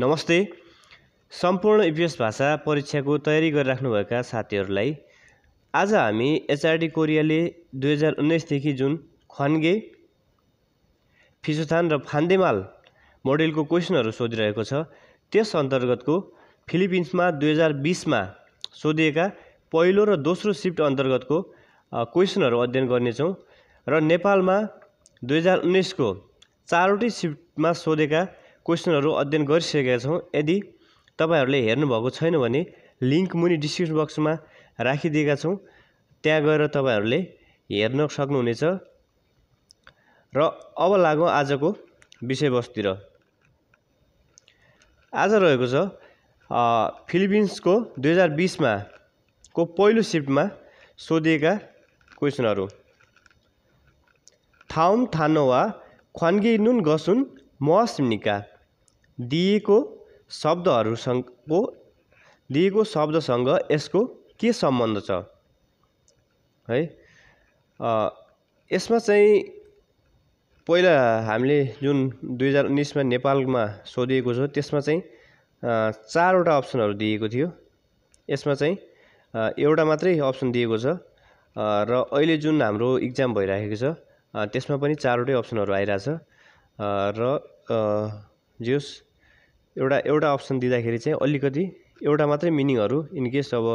नमस्ते सम्पूर्ण इपिएस भाषा परीक्षाको तयारी गरिराख्नुभएका साथीहरूलाई आज हामी एचआरडी कोरियाले दुई हजार उन्नाइसदेखि जुन खन्गे फिसुथान र फान्देमाल मोडेलको क्वेसनहरू सोधिरहेको छ त्यस अन्तर्गतको फिलिपिन्समा दुई हजार बिसमा सोधिएका पहिलो र दोस्रो सिफ्ट अन्तर्गतको क्वेसनहरू अध्ययन गर्नेछौँ र नेपालमा दुई हजार उन्नाइसको चारवटै सिफ्टमा सोधेका क्वेसनहरू अध्ययन गरिसकेका छौँ यदि तपाईँहरूले हेर्नुभएको छैन भने लिङ्क मुनि डिस्क्रिप्सन बक्समा राखिदिएका छौँ त्यहाँ गएर तपाईँहरूले हेर्न सक्नुहुनेछ र अब लागौँ आजको विषयवस्तुतिर आज रहेको छ फिलिपिन्सको दुई हजार बिसमा को पहिलो सिफ्टमा सोधिएका क्वेसनहरू थाउम वा ख्वान्गे नुन गसुन मसिम्निका दिएको शब्दहरूसँगको दिएको शब्दसँग यसको के सम्बन्ध छ है यसमा चाहिँ पहिला हामीले जुन दुई हजार उन्नाइसमा नेपालमा सोधिएको छ त्यसमा चाहिँ चारवटा अप्सनहरू दिएको थियो यसमा चाहिँ एउटा मात्रै अप्सन दिएको छ र अहिले जुन हाम्रो इक्जाम भइरहेको छ त्यसमा पनि चारवटै अप्सनहरू आइरहेछ र जे एउटा एउटा अप्सन दिँदाखेरि चाहिँ अलिकति एउटा मात्रै मिनिङहरू इनकेस अब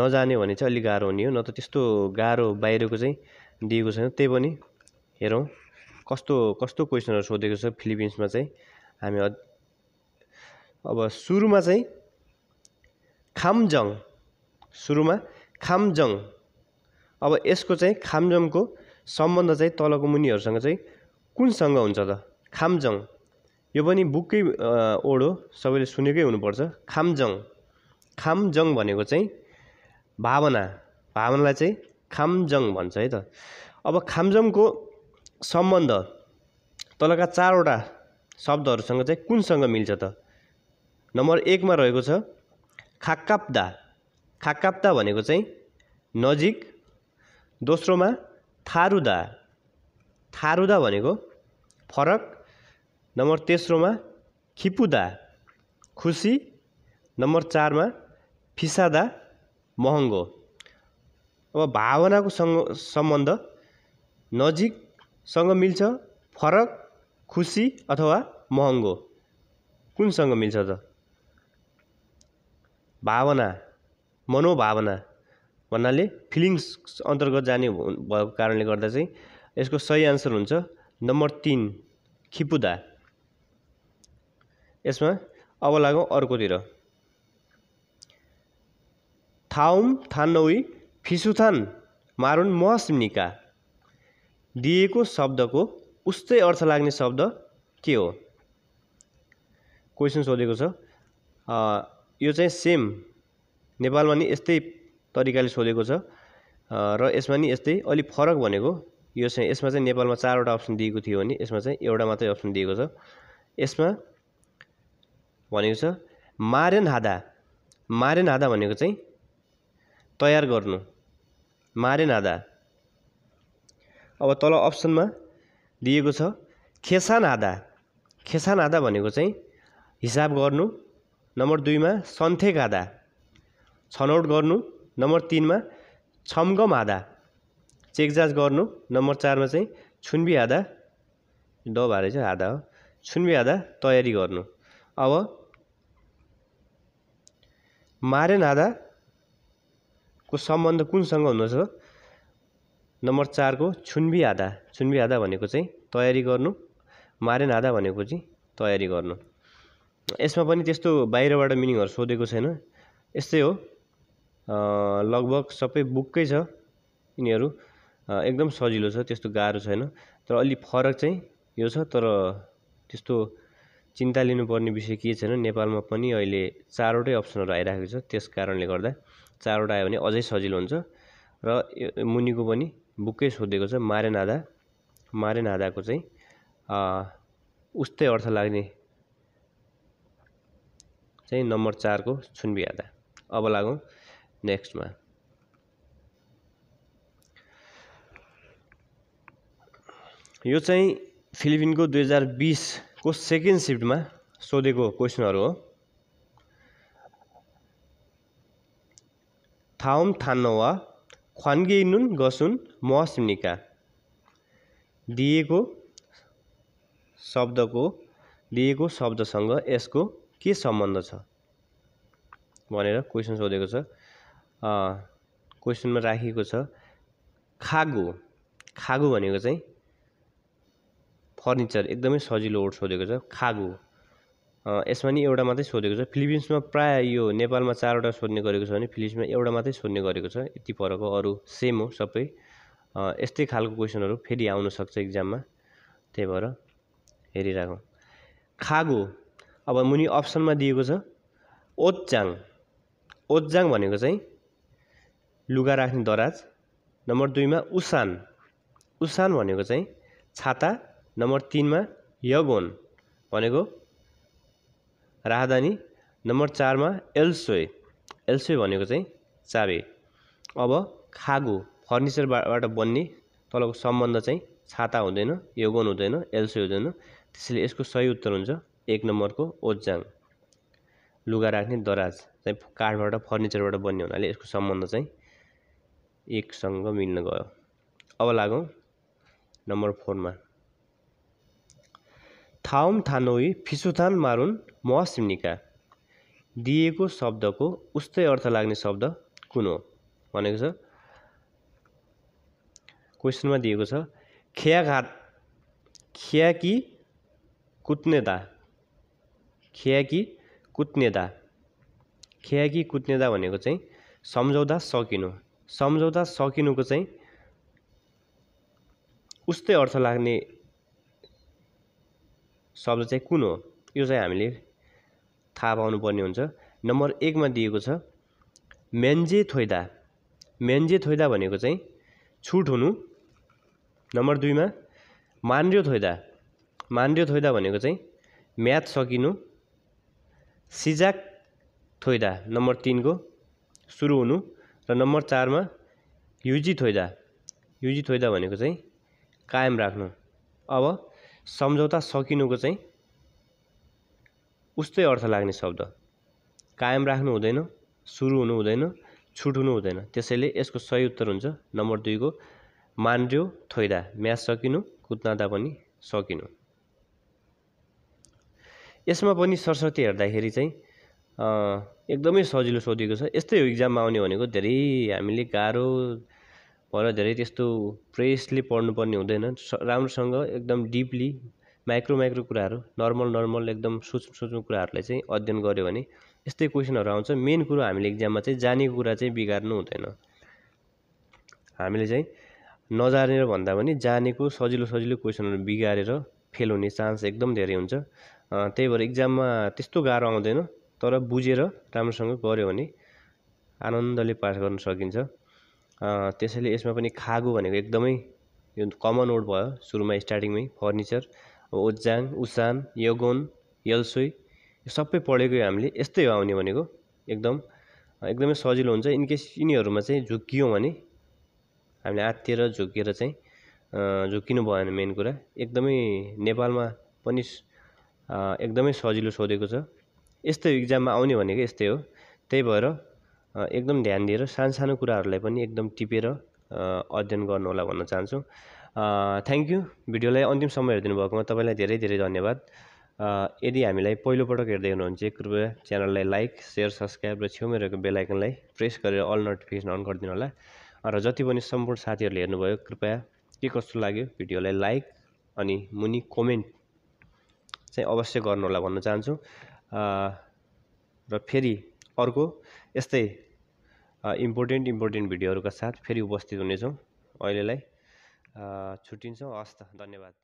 नजाने भने चाहिँ अलिक गाह्रो हुने हो न त त्यस्तो गाह्रो बाहिरको चाहिँ दिएको छैन त्यही पनि हेरौँ कस्तो कस्तो क्वेसनहरू सोधेको छ फिलिपिन्समा चाहिँ हामी अब सुरुमा चाहिँ खामजङ सुरुमा खामजङ अब यसको चाहिँ खामजङको सम्बन्ध चाहिँ तलको मुनिहरूसँग चाहिँ कुनसँग हुन्छ त खामजङ यो पनि बुककै ओढो सबैले सुनेकै हुनुपर्छ खामजङ खामजङ भनेको चाहिँ भावना भावनालाई चाहिँ खामजङ भन्छ है त अब खामजङको सम्बन्ध तलका चारवटा शब्दहरूसँग चाहिँ कुनसँग मिल्छ त नम्बर एकमा रहेको छ खाकाप्दा खाक्काप्दा भनेको चाहिँ नजिक दोस्रोमा थारुदा थारुदा भनेको फरक नम्बर तेस्रोमा खिपुदा खुसी नम्बर चारमा फिसादा महँगो अब भावनाको सँग सम्बन्ध नजिकसँग मिल्छ फरक खुसी अथवा महँगो कुनसँग मिल्छ त भावना मनोभावना भन्नाले फिलिङ्स अन्तर्गत जाने भएको कारणले गर्दा चाहिँ यसको सही आन्सर हुन्छ नम्बर तिन खिपुदा यसमा अब लागौँ अर्कोतिर थाउम थानौई फिसुथान मारुन महसिम्निका दिएको शब्दको उस्तै अर्थ लाग्ने शब्द के हो क्वेसन सोधेको छ यो चाहिँ सेम नेपालमा नि यस्तै तरिकाले सोधेको छ र यसमा नि यस्तै अलि फरक भनेको यो चाहिँ यसमा चाहिँ नेपालमा चारवटा अप्सन दिएको थियो भने यसमा चाहिँ एउटा मात्रै अप्सन दिएको छ यसमा भनेको छ मारेन हादा मारेन हादा भनेको चाहिँ तयार गर्नु मारेन हादा अब तल अप्सनमा दिएको छ खेसान हादा खेसान हादा भनेको चाहिँ हिसाब गर्नु नम्बर दुईमा सन्थेक आधा छनौट गर्नु नम्बर तिनमा छमगम आधा जाँच गर्नु नम्बर चारमा चाहिँ छुन्बी आधा ड चाहिँ आधा हो छुन्बी आधा तयारी गर्नु अब को सम्बन्ध कुनसँग हुँदछ नम्बर चारको छुन्बी आधा छुन्बी आधा भनेको चाहिँ तयारी गर्नु आधा भनेको चाहिँ तयारी गर्नु यसमा पनि त्यस्तो बाहिरबाट मिनिङहरू सोधेको छैन यस्तै हो लगभग सबै बुककै छ यिनीहरू एकदम सजिलो छ त्यस्तो गाह्रो छैन तर अलि फरक चाहिँ यो छ तर त्यस्तो चिन्ता लिनुपर्ने विषय के छैन नेपालमा पनि अहिले चारवटै अप्सनहरू आइरहेको छ त्यस कारणले गर्दा चारवटा आयो भने अझै सजिलो हुन्छ र मुनिको पनि बुकै सोधेको छ मारेन आधा मारे आधाको चाहिँ उस्तै अर्थ लाग्ने चाहिँ नम्बर चारको आधा अब लागौँ नेक्स्टमा यो चाहिँ फिलिपिनको दुई हजार बिस को सेकेन्ड सिफ्टमा सोधेको क्वेसनहरू हो थाउम थान्नवा ख्वान्गेनुन गसुन महसिम्निका दिएको शब्दको दिएको शब्दसँग यसको के सम्बन्ध छ भनेर क्वेसन सोधेको छ क्वेसनमा राखिएको छ खागु खागु भनेको चाहिँ फर्निचर एकदमै सजिलो वर्ड सोधेको छ खागो यसमा नि एउटा मात्रै सोधेको छ फिलिपिन्समा प्रायः यो नेपालमा चारवटा सोध्ने गरेको छ भने फिलिपिन्समा एउटा मात्रै सोध्ने गरेको छ यति परको अरू सेम हो सबै यस्तै खालको क्वेसनहरू फेरि आउन सक्छ इक्जाममा त्यही भएर हेरिराखौँ खागो अब मुनि अप्सनमा दिएको छ ओतजाङ ओत्जाङ भनेको चाहिँ लुगा राख्ने दराज नम्बर दुईमा उसान उसान भनेको चाहिँ छाता नम्बर तिनमा यबोन भनेको राहदानी नम्बर चारमा एल्सोय एल्सोय भनेको चाहिँ चाबे अब खागो फर्निचरबाट बन्ने तलको सम्बन्ध चाहिँ छाता हुँदैन योगन हुँदैन एल्सोय हुँदैन त्यसैले यसको सही उत्तर हुन्छ एक नम्बरको ओजाङ लुगा राख्ने दराज चाहिँ काठबाट फर्निचरबाट बन्ने हुनाले यसको सम्बन्ध चाहिँ एकसँग मिल्न गयो अब लागौँ नम्बर फोरमा थाउम थानोई फिसुथान मारुन महसिम्निका दिएको शब्दको उस्तै अर्थ लाग्ने शब्द कुन हो भनेको छ क्वेसनमा दिएको छ खियाघात खियाकी कुत्नेदा खियाकी कुत्नेदा खियाकी कुत्नेदा भनेको चाहिँ सम्झौता सकिनु सम्झौता सकिनुको चाहिँ उस्तै अर्थ लाग्ने शब्द चाहिँ कुन हो यो चाहिँ हामीले थाहा पाउनुपर्ने हुन्छ नम्बर एकमा दिएको छ मेन्जे थोइदा मेन्जे थोइदा भनेको चाहिँ छुट हुनु नम्बर दुईमा मान्ड्यो थोइदा मान्ड्यो थोइदा भनेको चाहिँ म्याथ सकिनु सिजाक थोइदा नम्बर तिनको सुरु हुनु र नम्बर चारमा युजी थोइदा युजी थोइदा भनेको चाहिँ कायम राख्नु अब सम्झौता सकिनुको चाहिँ उस्तै अर्थ लाग्ने शब्द कायम राख्नु हुँदैन सुरु हुनु हुँदैन छुट हुनु हुँदैन त्यसैले यसको सही उत्तर हुन्छ नम्बर दुईको मान्ड्यो थोइदा म्याच सकिनु कुद्नादा पनि सकिनु यसमा पनि सरस्वती हेर्दाखेरि चाहिँ एकदमै सजिलो सोधिएको छ यस्तै हो इक्जाममा आउने भनेको धेरै हामीले गाह्रो भनेर धेरै त्यस्तो प्रेसले पढ्नुपर्ने हुँदैन राम्रोसँग एकदम डिपली माइक्रो माइक्रो कुराहरू नर्मल नर्मल एकदम सोच्नु सोच्नु कुराहरूलाई चाहिँ अध्ययन गऱ्यो भने यस्तै क्वेसनहरू आउँछ मेन कुरो हामीले इक्जाममा चाहिँ जानेको कुरा चाहिँ बिगार्नु हुँदैन हामीले चाहिँ नजानेर भन्दा पनि जानेको सजिलो सजिलो क्वेसनहरू बिगारेर फेल हुने चान्स एकदम धेरै हुन्छ त्यही भएर इक्जाममा त्यस्तो गाह्रो आउँदैन तर बुझेर राम्रोसँग गऱ्यो भने आनन्दले पास गर्न सकिन्छ त्यसैले यसमा पनि खागो भनेको एकदमै यो कमन वर्ड भयो सुरुमा स्टार्टिङमै फर्निचर ओजाङ उसान यगोन यल्सुई यो सबै पढेको हामीले यस्तै हो आउने भनेको एकदम एकदमै सजिलो हुन्छ इनकेस यिनीहरूमा चाहिँ झुक्कियो भने हामीले आत्तिएर झुकेर चाहिँ झुक्किनु भएन मेन कुरा एकदमै नेपालमा पनि एकदमै सजिलो सोधेको छ यस्तै इक्जाममा आउने भनेको यस्तै हो त्यही भएर एकदम ध्यान दिएर सानसानो कुराहरूलाई पनि एकदम टिपेर अध्ययन गर्नुहोला भन्न चाहन्छु थ्याङ्क यू भिडियोलाई अन्तिम समय हेरिदिनु भएकोमा तपाईँलाई धेरै धेरै धन्यवाद यदि हामीलाई पहिलोपटक हेर्दै हुनुहुन्छ कृपया च्यानललाई लाइक सेयर सब्सक्राइब र छेउमा रहेको बेलायकनलाई प्रेस गरेर अल नोटिफिकेसन अन गरिदिनु होला र जति पनि सम्पूर्ण साथीहरूले हेर्नुभयो कृपया के कस्तो लाग्यो भिडियोलाई लाइक अनि मुनि कमेन्ट चाहिँ अवश्य गर्नुहोला भन्न चाहन्छु र फेरि अर्को यस्तै इम्पोर्टेन्ट इम्पोर्टेन्ट भिडियोहरूका साथ फेरि उपस्थित हुनेछौँ अहिलेलाई छुट्टिन्छौँ हस् त धन्यवाद